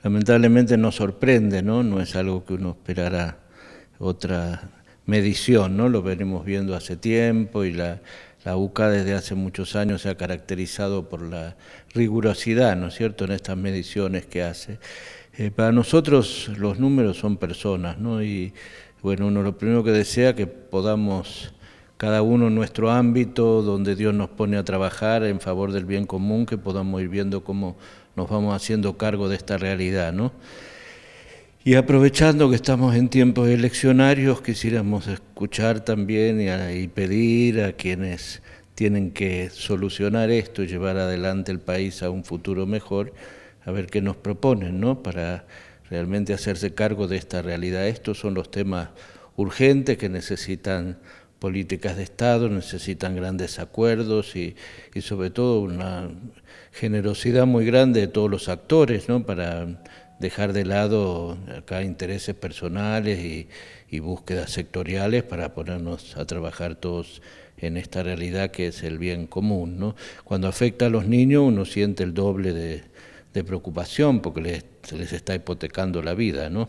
Lamentablemente nos sorprende, ¿no? No es algo que uno esperara otra medición, ¿no? Lo venimos viendo hace tiempo y la, UCA desde hace muchos años se ha caracterizado por la rigurosidad, ¿no es cierto?, en estas mediciones que hace. Eh, para nosotros los números son personas, ¿no? Y bueno, uno lo primero que desea que podamos cada uno en nuestro ámbito, donde Dios nos pone a trabajar en favor del bien común, que podamos ir viendo cómo nos vamos haciendo cargo de esta realidad, ¿no? Y aprovechando que estamos en tiempos eleccionarios, quisiéramos escuchar también y, pedir a quienes tienen que solucionar esto y llevar adelante el país a un futuro mejor, a ver qué nos proponen, ¿no? Para realmente hacerse cargo de esta realidad. Estos son los temas urgentes que necesitan políticas de Estado, necesitan grandes acuerdos y, sobre todo una generosidad muy grande de todos los actores ¿no? para dejar de lado acá intereses personales y, búsquedas sectoriales para ponernos a trabajar todos en esta realidad que es el bien común. ¿no? Cuando afecta a los niños uno siente el doble de, de preocupación porque les, les está hipotecando la vida. ¿no?